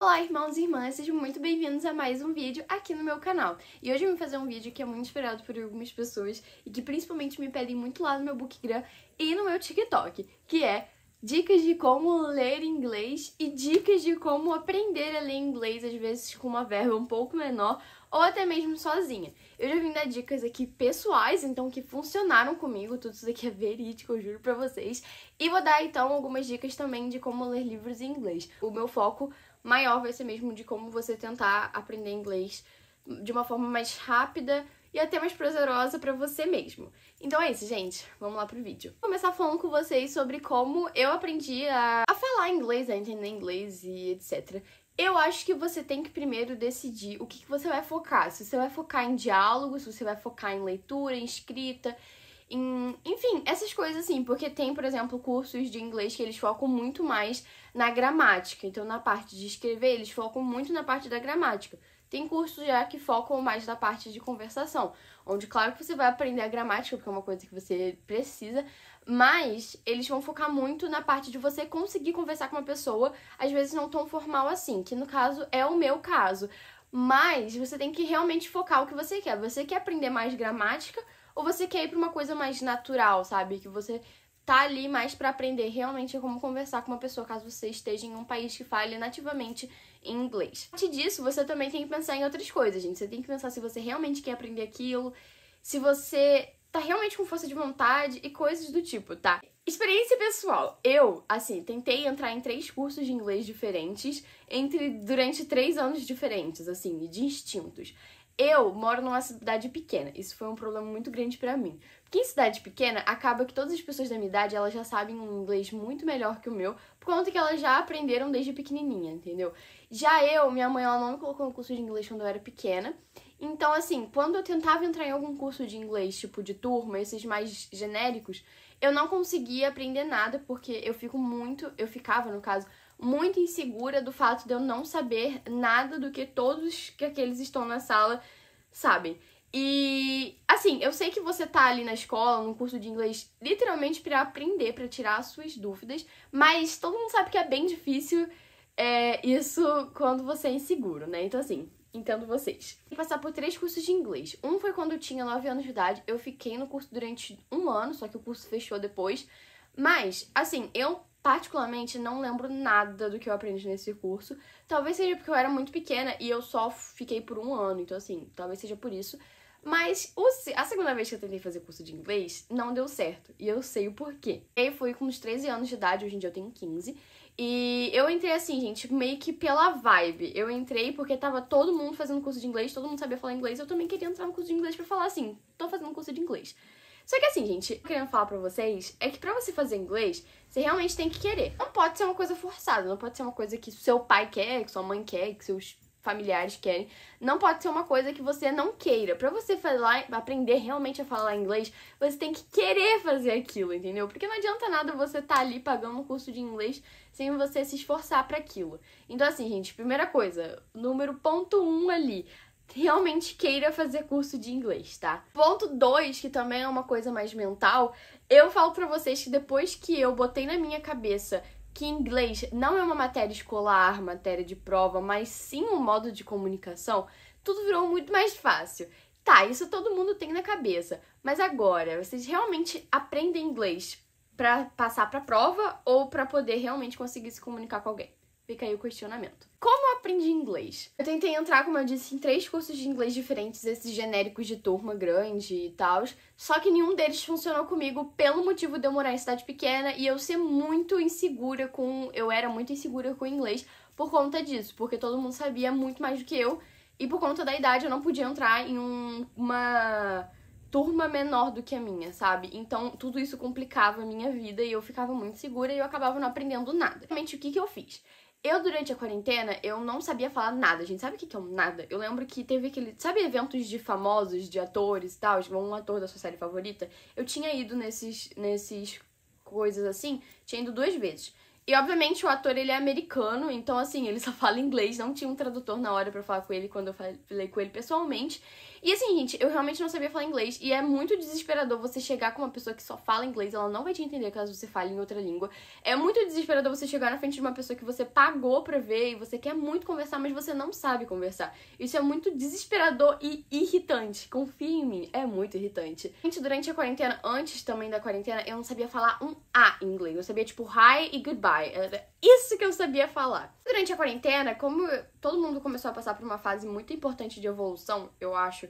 Olá, irmãos e irmãs, sejam muito bem-vindos a mais um vídeo aqui no meu canal. E hoje eu vim fazer um vídeo que é muito esperado por algumas pessoas e que principalmente me pedem muito lá no meu Bookgram e no meu TikTok, que é dicas de como ler inglês e dicas de como aprender a ler inglês, às vezes com uma verba um pouco menor ou até mesmo sozinha. Eu já vim dar dicas aqui pessoais, então que funcionaram comigo, tudo isso aqui é verídico, eu juro pra vocês. E vou dar então algumas dicas também de como ler livros em inglês. O meu foco maior vai ser mesmo de como você tentar aprender inglês de uma forma mais rápida e até mais prazerosa para você mesmo. Então é isso, gente. Vamos lá pro vídeo. Vou começar falando com vocês sobre como eu aprendi a, a falar inglês, a entender inglês e etc. Eu acho que você tem que primeiro decidir o que, que você vai focar. Se você vai focar em diálogo, se você vai focar em leitura, em escrita, em... enfim, essas coisas assim. Porque tem, por exemplo, cursos de inglês que eles focam muito mais na gramática. Então, na parte de escrever, eles focam muito na parte da gramática. Tem cursos já que focam mais na parte de conversação, onde, claro, que você vai aprender a gramática, porque é uma coisa que você precisa, mas eles vão focar muito na parte de você conseguir conversar com uma pessoa, às vezes não tão formal assim, que no caso é o meu caso. Mas você tem que realmente focar o que você quer. Você quer aprender mais gramática ou você quer ir para uma coisa mais natural, sabe? Que você tá ali mais para aprender realmente é como conversar com uma pessoa, caso você esteja em um país que fale nativamente em inglês. Parte disso, você também tem que pensar em outras coisas, gente. Você tem que pensar se você realmente quer aprender aquilo, se você tá realmente com força de vontade e coisas do tipo, tá? Experiência pessoal. Eu, assim, tentei entrar em três cursos de inglês diferentes entre durante três anos diferentes, assim, de instintos. Eu moro numa cidade pequena. Isso foi um problema muito grande para mim que em cidade pequena, acaba que todas as pessoas da minha idade, elas já sabem um inglês muito melhor que o meu, por conta que elas já aprenderam desde pequenininha, entendeu? Já eu, minha mãe, ela não me colocou no curso de inglês quando eu era pequena. Então, assim, quando eu tentava entrar em algum curso de inglês, tipo de turma, esses mais genéricos, eu não conseguia aprender nada, porque eu fico muito, eu ficava, no caso, muito insegura do fato de eu não saber nada do que todos que aqueles estão na sala sabem. E assim, eu sei que você tá ali na escola, num curso de inglês, literalmente para aprender, para tirar as suas dúvidas, mas todo mundo sabe que é bem difícil é, isso quando você é inseguro, né? Então assim, entendo vocês. E passar por três cursos de inglês. Um foi quando eu tinha 9 anos de idade, eu fiquei no curso durante um ano, só que o curso fechou depois. Mas, assim, eu particularmente não lembro nada do que eu aprendi nesse curso. Talvez seja porque eu era muito pequena e eu só fiquei por um ano, então assim, talvez seja por isso. Mas o, a segunda vez que eu tentei fazer curso de inglês, não deu certo. E eu sei o porquê. Eu fui com uns 13 anos de idade, hoje em dia eu tenho 15. E eu entrei assim, gente, meio que pela vibe. Eu entrei porque tava todo mundo fazendo curso de inglês, todo mundo sabia falar inglês. Eu também queria entrar no curso de inglês para falar assim, tô fazendo curso de inglês. Só que assim, gente, o que eu queria falar pra vocês é que pra você fazer inglês, você realmente tem que querer. Não pode ser uma coisa forçada, não pode ser uma coisa que seu pai quer, que sua mãe quer, que seus familiares querem. Não pode ser uma coisa que você não queira. Para você falar, aprender realmente a falar inglês, você tem que querer fazer aquilo, entendeu? Porque não adianta nada você estar tá ali pagando um curso de inglês sem você se esforçar para aquilo. Então assim, gente, primeira coisa, número ponto um ali, realmente queira fazer curso de inglês, tá? Ponto 2, que também é uma coisa mais mental, eu falo para vocês que depois que eu botei na minha cabeça que inglês não é uma matéria escolar, matéria de prova, mas sim um modo de comunicação, tudo virou muito mais fácil. Tá, isso todo mundo tem na cabeça, mas agora vocês realmente aprendem inglês para passar para prova ou para poder realmente conseguir se comunicar com alguém? Fica aí o questionamento. Como eu aprendi inglês? Eu tentei entrar, como eu disse, em três cursos de inglês diferentes, esses genéricos de turma grande e tal. Só que nenhum deles funcionou comigo pelo motivo de eu morar em cidade pequena e eu ser muito insegura com. Eu era muito insegura com inglês por conta disso, porque todo mundo sabia muito mais do que eu. E por conta da idade eu não podia entrar em um, uma turma menor do que a minha, sabe? Então tudo isso complicava a minha vida e eu ficava muito segura e eu acabava não aprendendo nada. Realmente, o que, que eu fiz? Eu, durante a quarentena, eu não sabia falar nada, gente. Sabe o que é um nada? Eu lembro que teve aquele. Sabe eventos de famosos, de atores e tal? Tipo, um ator da sua série favorita? Eu tinha ido nesses, nesses coisas assim, tinha ido duas vezes. E, obviamente, o ator, ele é americano, então, assim, ele só fala inglês. Não tinha um tradutor na hora para falar com ele quando eu falei com ele pessoalmente. E assim, gente, eu realmente não sabia falar inglês. E é muito desesperador você chegar com uma pessoa que só fala inglês, ela não vai te entender caso você fale em outra língua. É muito desesperador você chegar na frente de uma pessoa que você pagou pra ver e você quer muito conversar, mas você não sabe conversar. Isso é muito desesperador e irritante. Confia em mim, é muito irritante. Gente, durante a quarentena, antes também da quarentena, eu não sabia falar um A em inglês. Eu sabia, tipo, hi e goodbye. Era isso que eu sabia falar. Durante a quarentena, como todo mundo começou a passar por uma fase muito importante de evolução, eu acho.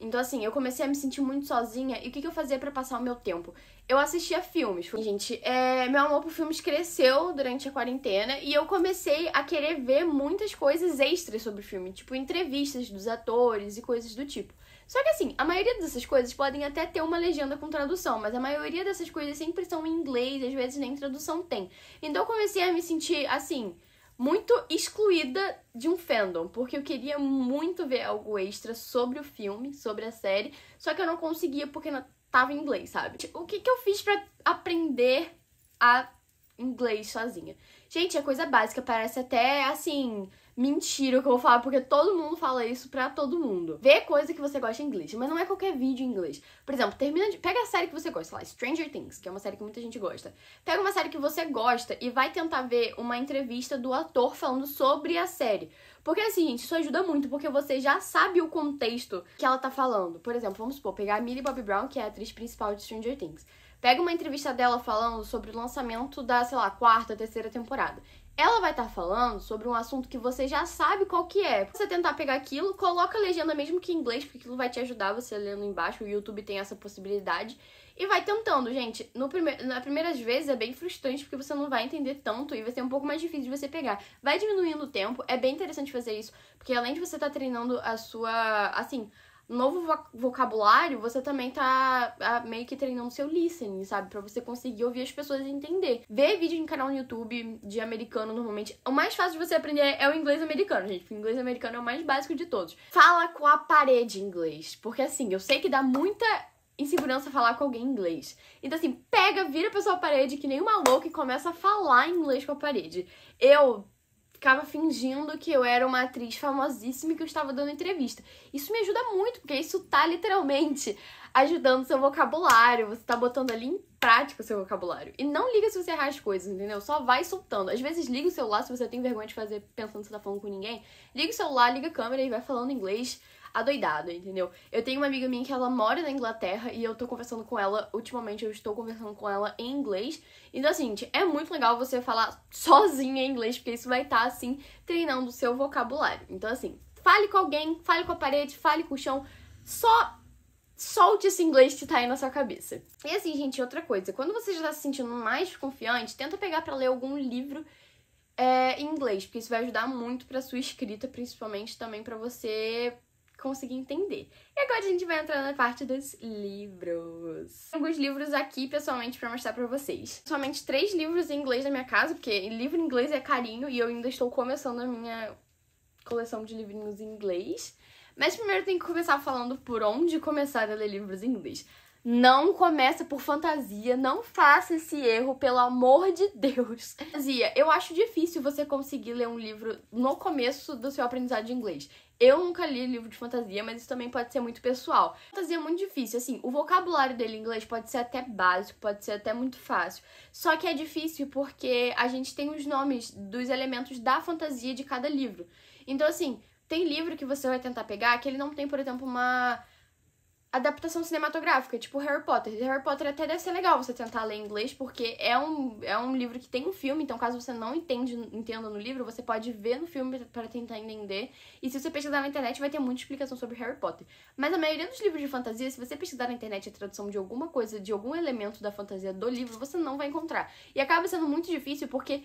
Então, assim, eu comecei a me sentir muito sozinha. E o que, que eu fazia para passar o meu tempo? Eu assistia filmes. Gente, é, meu amor por filmes cresceu durante a quarentena e eu comecei a querer ver muitas coisas extras sobre o filme, tipo entrevistas dos atores e coisas do tipo. Só que, assim, a maioria dessas coisas podem até ter uma legenda com tradução, mas a maioria dessas coisas sempre são em inglês, às vezes nem tradução tem. Então, eu comecei a me sentir, assim, muito excluída de um fandom, porque eu queria muito ver algo extra sobre o filme, sobre a série, só que eu não conseguia porque não tava em inglês, sabe? O que, que eu fiz para aprender a inglês sozinha? Gente, é coisa básica, parece até assim mentira o que eu vou falar, porque todo mundo fala isso pra todo mundo. Vê coisa que você gosta em inglês, mas não é qualquer vídeo em inglês. Por exemplo, termina de. Pega a série que você gosta, sei lá, Stranger Things, que é uma série que muita gente gosta. Pega uma série que você gosta e vai tentar ver uma entrevista do ator falando sobre a série. Porque assim, gente, isso ajuda muito, porque você já sabe o contexto que ela tá falando. Por exemplo, vamos supor, pegar a Millie Bobby Brown, que é a atriz principal de Stranger Things. Pega uma entrevista dela falando sobre o lançamento da, sei lá, quarta, terceira temporada. Ela vai estar tá falando sobre um assunto que você já sabe qual que é. Você tentar pegar aquilo, coloca a legenda mesmo que em inglês, porque aquilo vai te ajudar você lendo embaixo. O YouTube tem essa possibilidade. E vai tentando, gente. No prime... Na primeiras vezes é bem frustrante porque você não vai entender tanto e vai ser um pouco mais difícil de você pegar. Vai diminuindo o tempo, é bem interessante fazer isso, porque além de você estar tá treinando a sua. Assim, novo vocabulário, você também tá ah, meio que treinando seu listening, sabe? Pra você conseguir ouvir as pessoas e entender. Ver vídeo em canal no YouTube de americano, normalmente, o mais fácil de você aprender é o inglês americano, gente. o inglês americano é o mais básico de todos. Fala com a parede inglês. Porque assim, eu sei que dá muita insegurança falar com alguém em inglês. Então, assim, pega, vira a pessoa à parede que nem uma louca e começa a falar inglês com a parede. Eu ficava fingindo que eu era uma atriz famosíssima e que eu estava dando entrevista. Isso me ajuda muito, porque isso tá literalmente ajudando seu vocabulário, você tá botando ali em prática o seu vocabulário. E não liga se você errar as coisas, entendeu? Só vai soltando. Às vezes liga o celular se você tem vergonha de fazer pensando que você tá falando com ninguém. Liga o celular, liga a câmera e vai falando inglês adoidado, entendeu? Eu tenho uma amiga minha que ela mora na Inglaterra e eu tô conversando com ela, ultimamente eu estou conversando com ela em inglês. Então, assim, é muito legal você falar sozinha em inglês, porque isso vai estar, tá, assim, treinando o seu vocabulário. Então, assim, fale com alguém, fale com a parede, fale com o chão, só solte esse inglês que tá aí na sua cabeça. E assim, gente, outra coisa, quando você já tá se sentindo mais confiante, tenta pegar para ler algum livro é, em inglês, porque isso vai ajudar muito pra sua escrita, principalmente também para você conseguir entender. E agora a gente vai entrar na parte dos livros. alguns livros aqui, pessoalmente, para mostrar para vocês. Somente três livros em inglês na minha casa, porque livro em inglês é carinho e eu ainda estou começando a minha coleção de livrinhos em inglês. Mas primeiro tem que começar falando por onde começar a ler livros em inglês. Não começa por fantasia, não faça esse erro, pelo amor de Deus. Fantasia, eu acho difícil você conseguir ler um livro no começo do seu aprendizado de inglês. Eu nunca li livro de fantasia, mas isso também pode ser muito pessoal. Fantasia é muito difícil, assim, o vocabulário dele em inglês pode ser até básico, pode ser até muito fácil. Só que é difícil porque a gente tem os nomes dos elementos da fantasia de cada livro. Então, assim, tem livro que você vai tentar pegar que ele não tem, por exemplo, uma adaptação cinematográfica, tipo Harry Potter. Harry Potter até deve ser legal você tentar ler em inglês, porque é um, é um livro que tem um filme, então caso você não entende, entenda no livro, você pode ver no filme para tentar entender. E se você pesquisar na internet, vai ter muita explicação sobre Harry Potter. Mas a maioria dos livros de fantasia, se você pesquisar na internet a tradução de alguma coisa, de algum elemento da fantasia do livro, você não vai encontrar. E acaba sendo muito difícil porque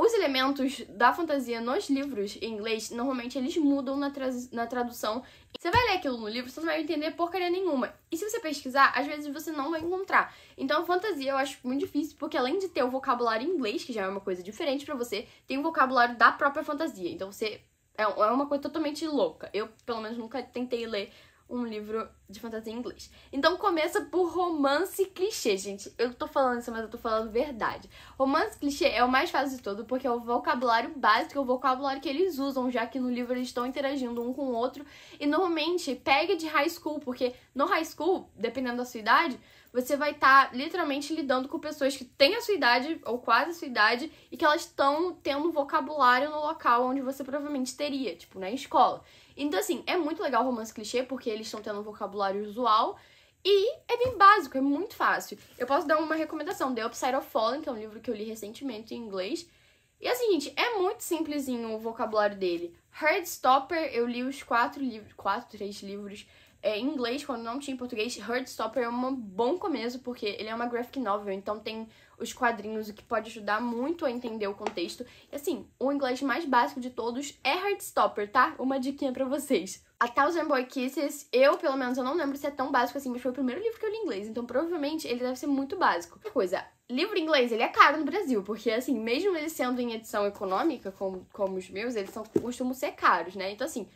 os elementos da fantasia nos livros em inglês, normalmente eles mudam na, tra na tradução. Você vai ler aquilo no livro, você não vai entender porcaria nenhuma. E se você pesquisar, às vezes você não vai encontrar. Então a fantasia eu acho muito difícil, porque além de ter o vocabulário em inglês, que já é uma coisa diferente para você, tem o vocabulário da própria fantasia. Então você é, é uma coisa totalmente louca. Eu, pelo menos, nunca tentei ler um livro de fantasia em inglês. Então começa por romance clichê, gente. Eu tô falando isso, mas eu tô falando verdade. Romance clichê é o mais fácil de todo, porque é o vocabulário básico, é o vocabulário que eles usam, já que no livro eles estão interagindo um com o outro. E normalmente pega de high school, porque no high school, dependendo da sua idade, você vai estar tá, literalmente lidando com pessoas que têm a sua idade, ou quase a sua idade, e que elas estão tendo vocabulário no local onde você provavelmente teria, tipo, na escola. Então, assim, é muito legal o romance clichê, porque eles estão tendo um vocabulário usual. E é bem básico, é muito fácil. Eu posso dar uma recomendação, The Upside of Fallen, que é um livro que eu li recentemente em inglês. E assim, gente, é muito simplesinho o vocabulário dele. Heartstopper, eu li os quatro livros, quatro, três livros é, em inglês, quando não tinha em português, Heartstopper é um bom começo, porque ele é uma graphic novel, então tem os quadrinhos, o que pode ajudar muito a entender o contexto. E assim, o inglês mais básico de todos é Heartstopper, tá? Uma diquinha para vocês. A Thousand Boy Kisses, eu, pelo menos, eu não lembro se é tão básico assim, mas foi o primeiro livro que eu li em inglês, então provavelmente ele deve ser muito básico. Outra coisa, livro em inglês, ele é caro no Brasil, porque assim, mesmo eles sendo em edição econômica, como, como os meus, eles são, costumam ser caros, né? Então assim,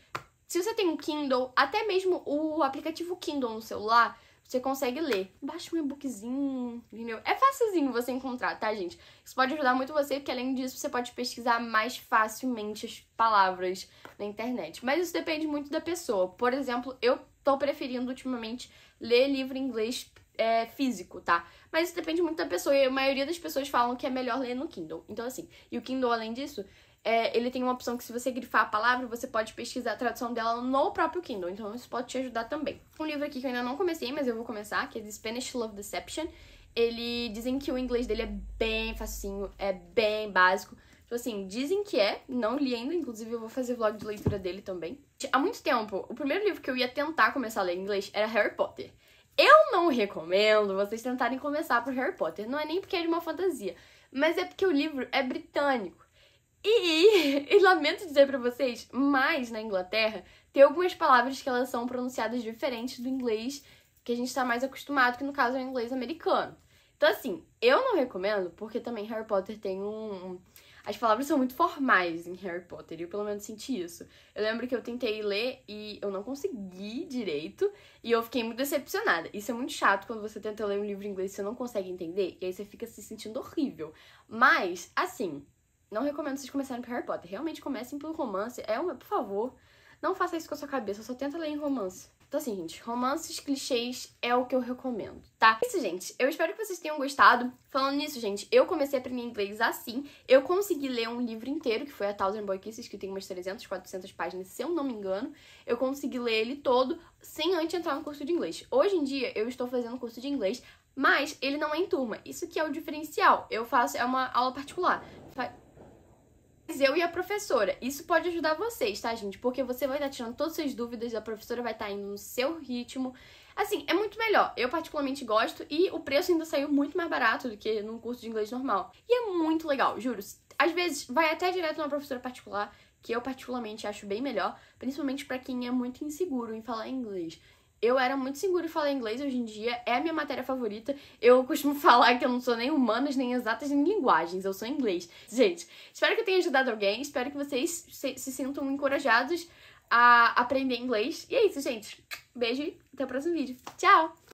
se você tem um Kindle, até mesmo o aplicativo Kindle no celular, você consegue ler. Baixa um e-bookzinho, entendeu? É facilzinho você encontrar, tá, gente? Isso pode ajudar muito você, porque além disso, você pode pesquisar mais facilmente as palavras na internet. Mas isso depende muito da pessoa. Por exemplo, eu tô preferindo ultimamente ler livro em inglês é, físico, tá? Mas isso depende muito da pessoa. E a maioria das pessoas falam que é melhor ler no Kindle. Então, assim, e o Kindle, além disso, é, ele tem uma opção que se você grifar a palavra, você pode pesquisar a tradução dela no próprio Kindle. Então isso pode te ajudar também. Um livro aqui que eu ainda não comecei, mas eu vou começar, que é The Spanish Love Deception. Ele dizem que o inglês dele é bem facinho, é bem básico. Tipo assim, dizem que é, não li ainda, inclusive eu vou fazer vlog de leitura dele também. Há muito tempo, o primeiro livro que eu ia tentar começar a ler em inglês era Harry Potter. Eu não recomendo vocês tentarem começar por Harry Potter, não é nem porque é de uma fantasia, mas é porque o livro é britânico. E, e, e lamento dizer para vocês, mas na Inglaterra tem algumas palavras que elas são pronunciadas diferentes do inglês que a gente está mais acostumado, que no caso é o inglês americano. Então, assim, eu não recomendo, porque também Harry Potter tem um. As palavras são muito formais em Harry Potter, e eu pelo menos senti isso. Eu lembro que eu tentei ler e eu não consegui direito, e eu fiquei muito decepcionada. Isso é muito chato quando você tenta ler um livro em inglês e você não consegue entender, e aí você fica se sentindo horrível. Mas, assim, não recomendo vocês começarem por Harry Potter. Realmente comecem pelo romance. É uma, por favor, não faça isso com a sua cabeça. Só tenta ler em romance. Então, assim, gente, romances clichês é o que eu recomendo, tá? É isso, gente. Eu espero que vocês tenham gostado. Falando nisso, gente, eu comecei a aprender inglês assim. Eu consegui ler um livro inteiro, que foi A Thousand Boy Kisses, que tem umas 300, 400 páginas, se eu não me engano. Eu consegui ler ele todo sem antes entrar no curso de inglês. Hoje em dia, eu estou fazendo curso de inglês mas ele não é em turma. Isso que é o diferencial. Eu faço é uma aula particular eu e a professora. Isso pode ajudar vocês, tá, gente? Porque você vai estar tá tirando todas as suas dúvidas, a professora vai estar tá indo no seu ritmo. Assim, é muito melhor. Eu particularmente gosto e o preço ainda saiu muito mais barato do que num curso de inglês normal. E é muito legal, juro. Às vezes vai até direto numa professora particular, que eu particularmente acho bem melhor, principalmente para quem é muito inseguro em falar inglês eu era muito segura em falar inglês hoje em dia, é a minha matéria favorita. Eu costumo falar que eu não sou nem humanas, nem exatas, nem linguagens, eu sou inglês. Gente, espero que eu tenha ajudado alguém, espero que vocês se, se sintam encorajados a aprender inglês. E é isso, gente. Beijo e até o próximo vídeo. Tchau!